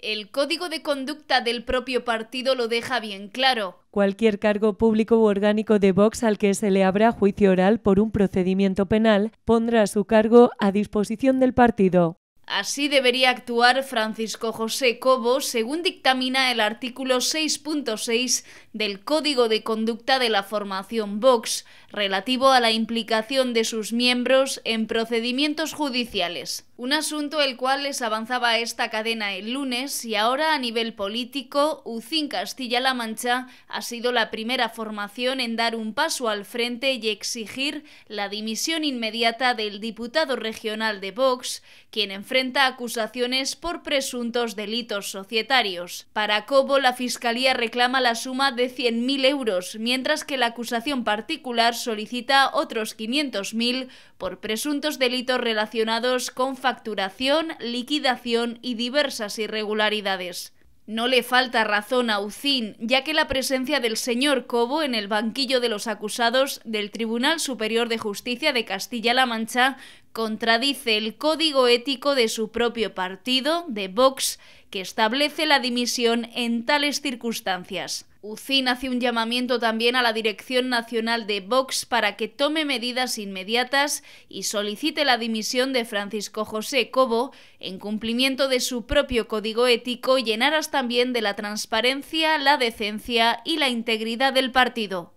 El código de conducta del propio partido lo deja bien claro. Cualquier cargo público u orgánico de Vox al que se le abra juicio oral por un procedimiento penal pondrá su cargo a disposición del partido. Así debería actuar Francisco José Cobo, según dictamina el artículo 6.6 del Código de Conducta de la Formación Vox, relativo a la implicación de sus miembros en procedimientos judiciales. Un asunto el cual les avanzaba esta cadena el lunes y ahora a nivel político, UCIN Castilla-La Mancha ha sido la primera formación en dar un paso al frente y exigir la dimisión inmediata del diputado regional de Vox, quien enfrenta enfrenta acusaciones por presuntos delitos societarios. Para Cobo, la Fiscalía reclama la suma de 100.000 euros, mientras que la acusación particular solicita otros 500.000 por presuntos delitos relacionados con facturación, liquidación y diversas irregularidades. No le falta razón a Ucín, ya que la presencia del señor Cobo en el banquillo de los acusados del Tribunal Superior de Justicia de Castilla-La Mancha contradice el código ético de su propio partido, de Vox, que establece la dimisión en tales circunstancias. Ucín hace un llamamiento también a la Dirección Nacional de Vox para que tome medidas inmediatas y solicite la dimisión de Francisco José Cobo en cumplimiento de su propio código ético y en aras también de la transparencia, la decencia y la integridad del partido.